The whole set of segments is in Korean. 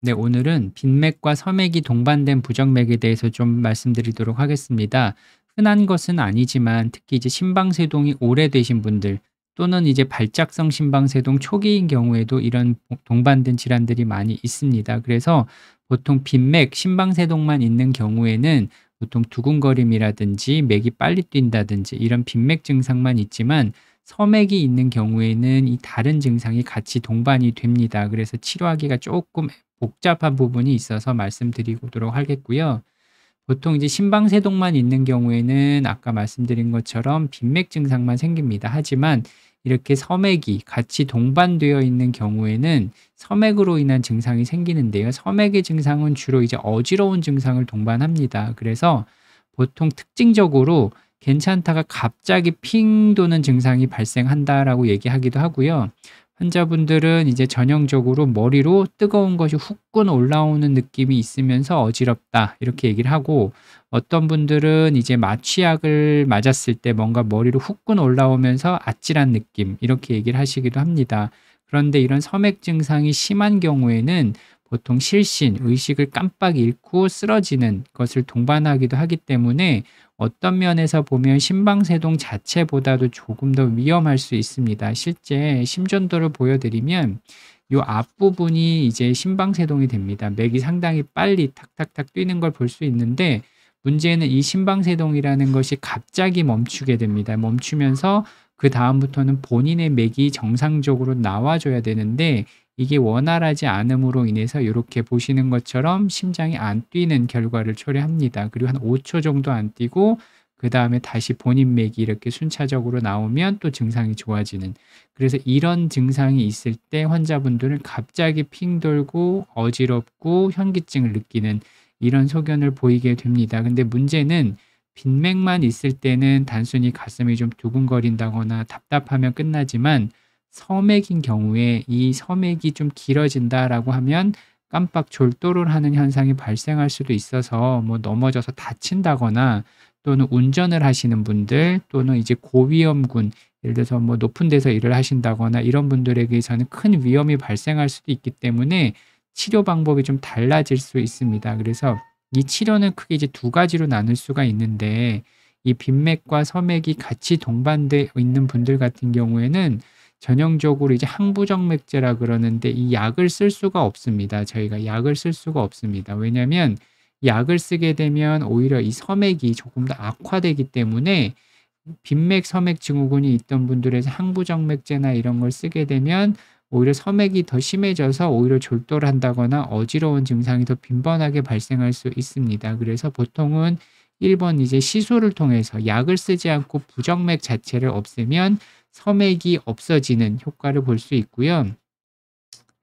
네, 오늘은 빈맥과 서맥이 동반된 부정맥에 대해서 좀 말씀드리도록 하겠습니다. 흔한 것은 아니지만 특히 이제 심방세동이 오래되신 분들 또는 이제 발작성 심방세동 초기인 경우에도 이런 동반된 질환들이 많이 있습니다. 그래서 보통 빈맥, 심방세동만 있는 경우에는 보통 두근거림이라든지 맥이 빨리 뛴다든지 이런 빈맥 증상만 있지만 섬액이 있는 경우에는 이 다른 증상이 같이 동반이 됩니다. 그래서 치료하기가 조금 복잡한 부분이 있어서 말씀드리도록 하겠고요. 보통 이제 심방세동만 있는 경우에는 아까 말씀드린 것처럼 빈맥 증상만 생깁니다. 하지만 이렇게 섬액이 같이 동반되어 있는 경우에는 섬액으로 인한 증상이 생기는데요. 섬액의 증상은 주로 이제 어지러운 증상을 동반합니다. 그래서 보통 특징적으로 괜찮다가 갑자기 핑 도는 증상이 발생한다라고 얘기하기도 하고요. 환자분들은 이제 전형적으로 머리로 뜨거운 것이 후끈 올라오는 느낌이 있으면서 어지럽다 이렇게 얘기를 하고 어떤 분들은 이제 마취약을 맞았을 때 뭔가 머리로 후끈 올라오면서 아찔한 느낌 이렇게 얘기를 하시기도 합니다. 그런데 이런 섬액 증상이 심한 경우에는 보통 실신, 의식을 깜빡 잃고 쓰러지는 것을 동반하기도 하기 때문에 어떤 면에서 보면 심방세동 자체보다도 조금 더 위험할 수 있습니다. 실제 심전도를 보여드리면 이 앞부분이 이제 심방세동이 됩니다. 맥이 상당히 빨리 탁탁탁 뛰는 걸 볼 수 있는데 문제는 이 심방세동이라는 것이 갑자기 멈추게 됩니다. 멈추면서 그 다음부터는 본인의 맥이 정상적으로 나와줘야 되는데 이게 원활하지 않음으로 인해서 이렇게 보시는 것처럼 심장이 안 뛰는 결과를 초래합니다. 그리고 한 5초 정도 안 뛰고 그 다음에 다시 본인 맥이 이렇게 순차적으로 나오면 또 증상이 좋아지는 그래서 이런 증상이 있을 때 환자분들은 갑자기 핑 돌고 어지럽고 현기증을 느끼는 이런 소견을 보이게 됩니다. 근데 문제는 빈맥만 있을 때는 단순히 가슴이 좀 두근거린다거나 답답하면 끝나지만 섬맥인 경우에 이섬맥이좀 길어진다라고 하면 깜빡 졸도를 하는 현상이 발생할 수도 있어서 뭐 넘어져서 다친다거나 또는 운전을 하시는 분들 또는 이제 고위험군 예를 들어서 뭐 높은 데서 일을 하신다거나 이런 분들에게서는 큰 위험이 발생할 수도 있기 때문에 치료 방법이 좀 달라질 수 있습니다. 그래서 이 치료는 크게 이제 두 가지로 나눌 수가 있는데 이 빈맥과 섬맥이 같이 동반되어 있는 분들 같은 경우에는 전형적으로 이제 항부정맥제라 그러는데 이 약을 쓸 수가 없습니다. 저희가 약을 쓸 수가 없습니다. 왜냐하면 약을 쓰게 되면 오히려 이 섬액이 조금 더 악화되기 때문에 빈맥 섬액 증후군이 있던 분들에서 항부정맥제나 이런 걸 쓰게 되면 오히려 섬액이 더 심해져서 오히려 졸돌한다거나 어지러운 증상이 더 빈번하게 발생할 수 있습니다. 그래서 보통은 1번 이제 시술을 통해서 약을 쓰지 않고 부정맥 자체를 없애면 섬액이 없어지는 효과를 볼 수 있고요.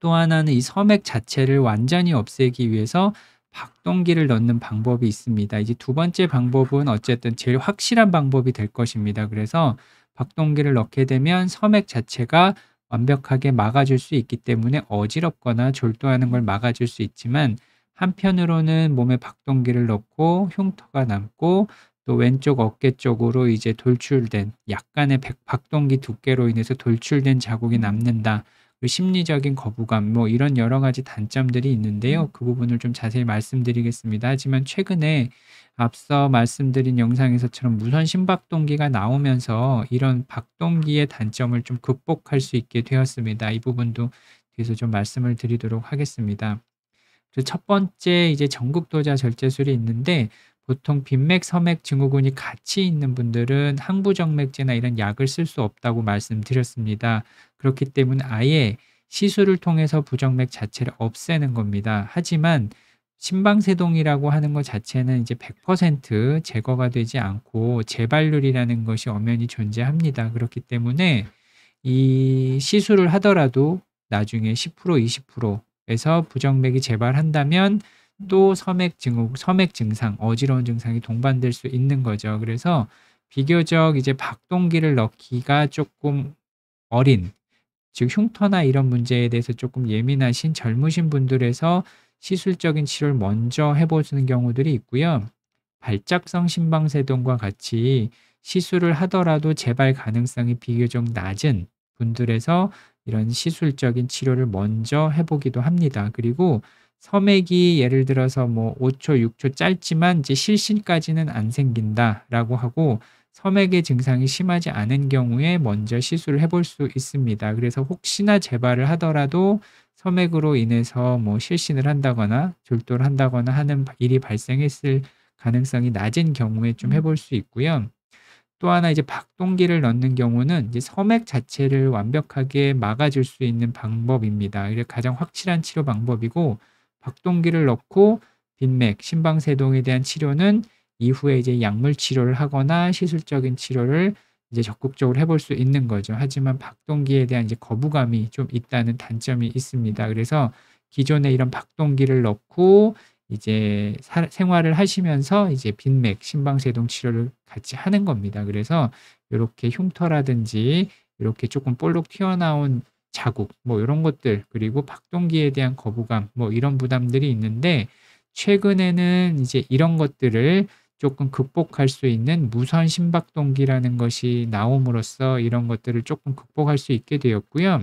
또 하나는 이 섬액 자체를 완전히 없애기 위해서 박동기를 넣는 방법이 있습니다. 이제 두 번째 방법은 어쨌든 제일 확실한 방법이 될 것입니다. 그래서 박동기를 넣게 되면 섬액 자체가 완벽하게 막아줄 수 있기 때문에 어지럽거나 졸도하는 걸 막아줄 수 있지만 한편으로는 몸에 박동기를 넣고 흉터가 남고 또 왼쪽 어깨 쪽으로 이제 돌출된 약간의 박동기 두께로 인해서 돌출된 자국이 남는다. 그 심리적인 거부감 뭐 이런 여러 가지 단점들이 있는데요. 음. 그 부분을 좀 자세히 말씀드리겠습니다. 하지만 최근에 앞서 말씀드린 영상에서처럼 무선 심박동기가 나오면서 이런 박동기의 단점을 좀 극복할 수 있게 되었습니다. 이 부분도 뒤에서 좀 말씀을 드리도록 하겠습니다. 첫 번째 이제 전극도자 절제술이 있는데 보통 빈맥, 섬맥 증후군이 같이 있는 분들은 항부정맥제나 이런 약을 쓸 수 없다고 말씀드렸습니다. 그렇기 때문에 아예 시술을 통해서 부정맥 자체를 없애는 겁니다. 하지만 심방세동이라고 하는 것 자체는 이제 100% 제거가 되지 않고 재발률이라는 것이 엄연히 존재합니다. 그렇기 때문에 이 시술을 하더라도 나중에 10% 20%에서 부정맥이 재발한다면 또 섬액 증후, 섬액 증상, 어지러운 증상이 동반될 수 있는 거죠. 그래서 비교적 이제 박동기를 넣기가 조금 어린, 즉 흉터나 이런 문제에 대해서 조금 예민하신 젊으신 분들에서 시술적인 치료를 먼저 해보시는 경우들이 있고요. 발작성 심방세동과 같이 시술을 하더라도 재발 가능성이 비교적 낮은 분들에서 이런 시술적인 치료를 먼저 해보기도 합니다. 그리고 섬액이 예를 들어서 뭐 5초, 6초 짧지만 이제 실신까지는 안 생긴다라고 하고 섬액의 증상이 심하지 않은 경우에 먼저 시술을 해볼 수 있습니다. 그래서 혹시나 재발을 하더라도 섬액으로 인해서 뭐 실신을 한다거나 졸도를 한다거나 하는 일이 발생했을 가능성이 낮은 경우에 좀 음. 해볼 수 있고요. 또 하나 이제 박동기를 넣는 경우는 이제 섬액 자체를 완벽하게 막아줄 수 있는 방법입니다. 이게 가장 확실한 치료 방법이고 박동기를 넣고 빈맥, 심방세동에 대한 치료는 이후에 이제 약물 치료를 하거나 시술적인 치료를 이제 적극적으로 해볼 수 있는 거죠. 하지만 박동기에 대한 이제 거부감이 좀 있다는 단점이 있습니다. 그래서 기존에 이런 박동기를 넣고 이제 사, 생활을 하시면서 이제 빈맥, 심방세동 치료를 같이 하는 겁니다. 그래서 이렇게 흉터라든지 이렇게 조금 볼록 튀어나온 자국 뭐 이런 것들 그리고 박동기에 대한 거부감 뭐 이런 부담들이 있는데 최근에는 이제 이런 것들을 조금 극복할 수 있는 무선 심박동기라는 것이 나옴으로써 이런 것들을 조금 극복할 수 있게 되었고요.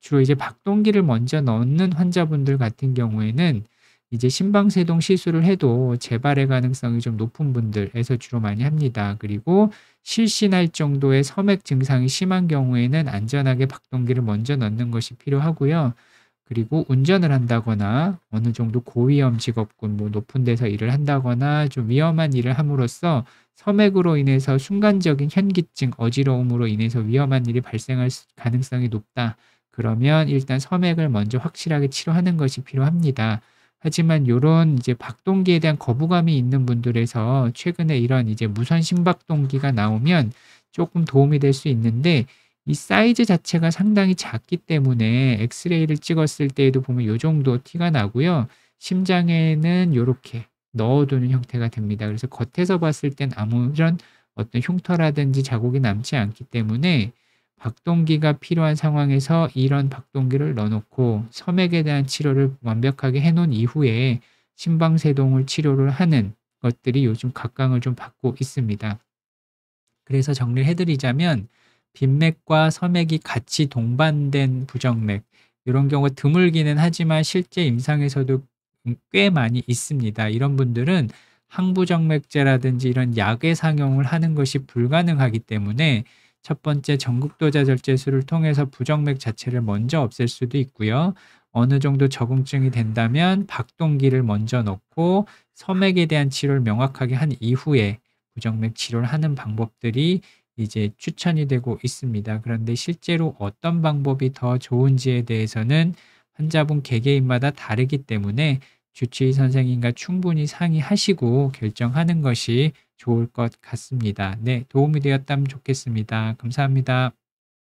주로 이제 박동기를 먼저 넣는 환자분들 같은 경우에는 이제 심방세동 시술을 해도 재발의 가능성이 좀 높은 분들에서 주로 많이 합니다. 그리고 실신할 정도의 섬액 증상이 심한 경우에는 안전하게 박동기를 먼저 넣는 것이 필요하고요. 그리고 운전을 한다거나 어느 정도 고위험 직업군, 뭐 높은 데서 일을 한다거나 좀 위험한 일을 함으로써 섬액으로 인해서 순간적인 현기증, 어지러움으로 인해서 위험한 일이 발생할 가능성이 높다. 그러면 일단 섬액을 먼저 확실하게 치료하는 것이 필요합니다. 하지만 이런 이제 박동기에 대한 거부감이 있는 분들에서 최근에 이런 이제 무선 심박동기가 나오면 조금 도움이 될 수 있는데 이 사이즈 자체가 상당히 작기 때문에 엑스레이를 찍었을 때에도 보면 요 정도 티가 나고요. 심장에는 요렇게 넣어두는 형태가 됩니다. 그래서 겉에서 봤을 땐 아무런 어떤 흉터라든지 자국이 남지 않기 때문에 박동기가 필요한 상황에서 이런 박동기를 넣어놓고 섬액에 대한 치료를 완벽하게 해놓은 이후에 심방세동을 치료를 하는 것들이 요즘 각광을 좀 받고 있습니다. 그래서 정리를 해드리자면 빈맥과 섬액이 같이 동반된 부정맥 이런 경우 드물기는 하지만 실제 임상에서도 꽤 많이 있습니다. 이런 분들은 항부정맥제라든지 이런 약의 상용을 하는 것이 불가능하기 때문에 첫 번째 전국도자 절제술을 통해서 부정맥 자체를 먼저 없앨 수도 있고요. 어느 정도 적응증이 된다면 박동기를 먼저 넣고 섬맥에 대한 치료를 명확하게 한 이후에 부정맥 치료를 하는 방법들이 이제 추천이 되고 있습니다. 그런데 실제로 어떤 방법이 더 좋은지에 대해서는 환자분 개개인마다 다르기 때문에 주치의 선생님과 충분히 상의하시고 결정하는 것이 좋을 것 같습니다. 네, 도움이 되었다면 좋겠습니다. 감사합니다.